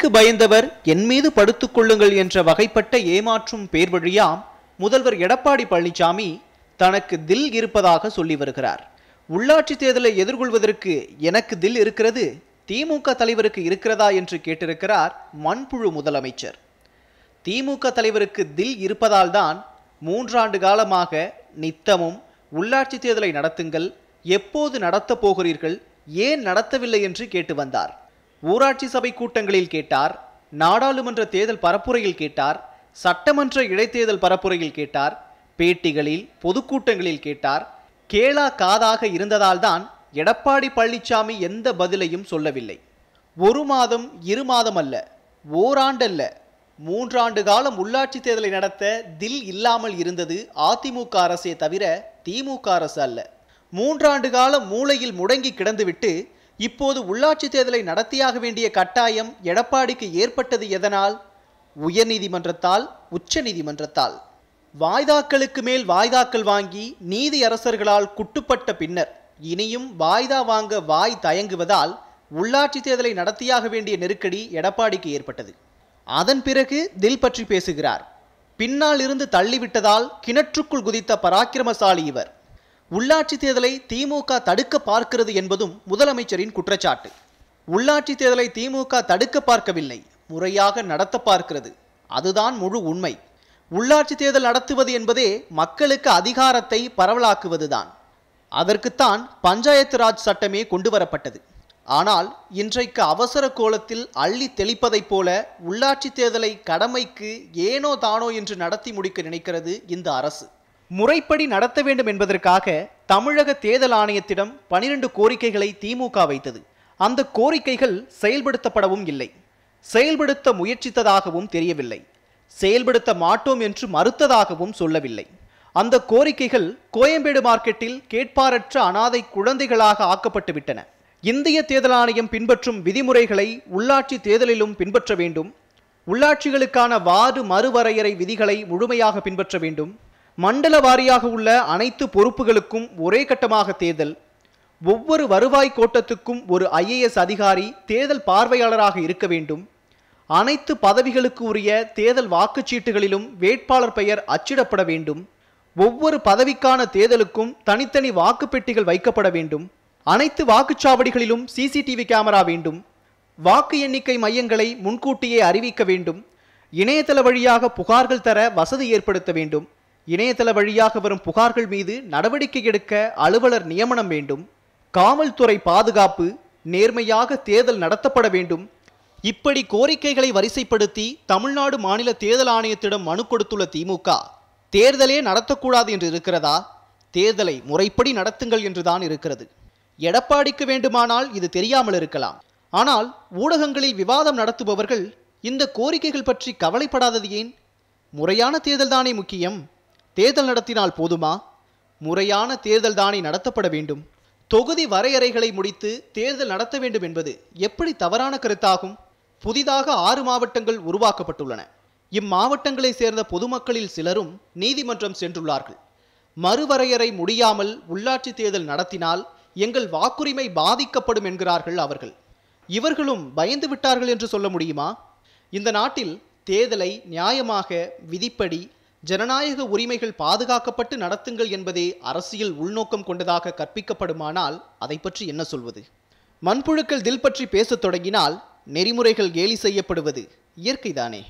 நோய்க்கு பயந்தவர் என் மீது படுத்துக் கொள்ளுங்கள் என்ற வகைப்பட்ட ஏமாற்றும் பேர் வழியாம் முதல்வர் எடப்பாடி பழனிசாமி தனக்கு தில் இருப்பதாக சொல்லி வருகிறார் உள்ளாட்சி தேர்தலை எதிர்கொள்வதற்கு எனக்கு தில் இருக்கிறது திமுக தலைவருக்கு இருக்கிறதா என்று கேட்டிருக்கிறார் மண்புழு முதலமைச்சர் திமுக தலைவருக்கு தில் இருப்பதால் தான் மூன்றாண்டு காலமாக நித்தமும் உள்ளாட்சி தேர்தலை நடத்துங்கள் எப்போது நடத்தப் போகிறீர்கள் ஏன் நடத்தவில்லை என்று கேட்டு வந்தார் ஊராட்சி சபை கூட்டங்களில் கேட்டார் நாடாளுமன்ற தேர்தல் பரப்புரையில் கேட்டார் சட்டமன்ற இடைத்தேர்தல் பரப்புரையில் கேட்டார் பேட்டிகளில் பொதுக்கூட்டங்களில் கேட்டார் கேளா காதாக இருந்ததால்தான் எடப்பாடி பழனிசாமி எந்த பதிலையும் சொல்லவில்லை ஒரு மாதம் இரு மாதம் அல்ல ஓராண்டல்ல மூன்றாண்டு காலம் உள்ளாட்சி தேர்தலை நடத்த தில் இல்லாமல் இருந்தது அதிமுக அரசே தவிர திமுக அரசு அல்ல மூன்றாண்டு காலம் மூளையில் முடங்கி கிடந்துவிட்டு இப்போது உள்ளாட்சி தேர்தலை நடத்தியாக வேண்டிய கட்டாயம் எடப்பாடிக்கு ஏற்பட்டது எதனால் உயர்நீதிமன்றத்தால் உச்ச நீதிமன்றத்தால் வாய்தாக்களுக்கு மேல் வாய்தாக்கள் வாங்கி நீதி அரசர்களால் குட்டுப்பட்ட பின்னர் இனியும் வாய்தா வாங்க வாய் தயங்குவதால் உள்ளாட்சி தேர்தலை நடத்தியாக வேண்டிய நெருக்கடி எடப்பாடிக்கு ஏற்பட்டது அதன் பிறகு தில் பற்றி பேசுகிறார் பின்னால் இருந்து தள்ளிவிட்டதால் கிணற்றுக்குள் குதித்த பராக்கிரமசாலி இவர் உள்ளாட்சி தேர்தலை திமுக தடுக்க பார்க்கிறது என்பதும் முதலமைச்சரின் குற்றச்சாட்டு உள்ளாட்சி தேர்தலை திமுக தடுக்க பார்க்கவில்லை முறையாக நடத்த பார்க்கிறது அதுதான் முழு உண்மை உள்ளாட்சி தேர்தல் நடத்துவது என்பதே மக்களுக்கு அதிகாரத்தை பரவலாக்குவதுதான் அதற்குத்தான் பஞ்சாயத்து ராஜ் சட்டமே கொண்டு வரப்பட்டது ஆனால் இன்றைக்கு அவசர கோலத்தில் அள்ளி தெளிப்பதைப் போல உள்ளாட்சி தேர்தலை கடமைக்கு ஏனோ தானோ என்று நடத்தி முடிக்க நினைக்கிறது இந்த அரசு முறைப்படி நடத்த வேண்டும் என்பதற்காக தமிழக தேர்தல் ஆணையத்திடம் பனிரெண்டு கோரிக்கைகளை திமுக வைத்தது அந்த கோரிக்கைகள் செயல்படுத்தப்படவும் இல்லை செயல்படுத்த முயற்சித்ததாகவும் தெரியவில்லை செயல்படுத்த மாட்டோம் என்று மறுத்ததாகவும் சொல்லவில்லை அந்த கோரிக்கைகள் கோயம்பேடு மார்க்கெட்டில் கேட்பாரற்ற அனாதை குழந்தைகளாக ஆக்கப்பட்டு விட்டன இந்திய தேர்தல் ஆணையம் பின்பற்றும் விதிமுறைகளை உள்ளாட்சி தேர்தலிலும் பின்பற்ற வேண்டும் உள்ளாட்சிகளுக்கான வார்டு மறுவரையறை விதிகளை முழுமையாக பின்பற்ற வேண்டும் மண்டல வாரியாக உள்ள அனைத்து பொறுப்புகளுக்கும் ஒரே கட்டமாக தேர்தல் ஒவ்வொரு வருவாய் கோட்டத்துக்கும் ஒரு ஐஏஎஸ் அதிகாரி தேர்தல் பார்வையாளராக இருக்க வேண்டும் அனைத்து பதவிகளுக்கு உரிய தேர்தல் வாக்குச்சீட்டுகளிலும் வேட்பாளர் பெயர் அச்சிடப்பட வேண்டும் ஒவ்வொரு பதவிக்கான தேர்தலுக்கும் தனித்தனி வாக்குப்பெட்டிகள் வைக்கப்பட வேண்டும் அனைத்து வாக்குச்சாவடிகளிலும் சிசிடிவி கேமரா வேண்டும் வாக்கு எண்ணிக்கை மையங்களை முன்கூட்டியே அறிவிக்க வேண்டும் இணையதள வழியாக புகார்கள் தர வசதி ஏற்படுத்த வேண்டும் இணையதள வழியாக வரும் புகார்கள் மீது நடவடிக்கை எடுக்க அலுவலர் நியமனம் வேண்டும் காவல்துறை பாதுகாப்பு நேர்மையாக தேர்தல் நடத்தப்பட வேண்டும் இப்படி கோரிக்கைகளை வரிசைப்படுத்தி தமிழ்நாடு மாநில தேர்தல் ஆணையத்திடம் மனு கொடுத்துள்ள திமுக தேர்தலே நடத்தக்கூடாது என்று இருக்கிறதா தேர்தலை முறைப்படி நடத்துங்கள் என்றுதான் இருக்கிறது எடப்பாடிக்கு வேண்டுமானால் இது தெரியாமல் இருக்கலாம் ஆனால் ஊடகங்களில் விவாதம் நடத்துபவர்கள் இந்த கோரிக்கைகள் பற்றி கவலைப்படாதது ஏன் முறையான தேர்தல்தானே முக்கியம் தேர்தல் நடத்தினால் போதுமா முறையான தேர்தல் தானே நடத்தப்பட வேண்டும் தொகுதி வரையறைகளை முடித்து தேர்தல் நடத்த வேண்டும் என்பது எப்படி தவறான கருத்தாகும் புதிதாக ஆறு மாவட்டங்கள் உருவாக்கப்பட்டுள்ளன இம்மாவட்டங்களை சேர்ந்த பொதுமக்களில் சிலரும் நீதிமன்றம் சென்றுள்ளார்கள் மறுவரையறை முடியாமல் உள்ளாட்சி தேர்தல் நடத்தினால் எங்கள் வாக்குரிமை பாதிக்கப்படும் என்கிறார்கள் அவர்கள் இவர்களும் பயந்து விட்டார்கள் என்று சொல்ல முடியுமா இந்த நாட்டில் தேர்தலை நியாயமாக விதிப்படி ஜனநாயக உரிமைகள் பாதுகாக்கப்பட்டு நடத்துங்கள் என்பதே அரசியல் உள்நோக்கம் கொண்டதாக கற்பிக்கப்படுமானால் அதை பற்றி என்ன சொல்வது மண்புழுக்கள் தில் பற்றி பேசத் தொடங்கினால் நெறிமுறைகள் கேலி செய்யப்படுவது இயற்கைதானே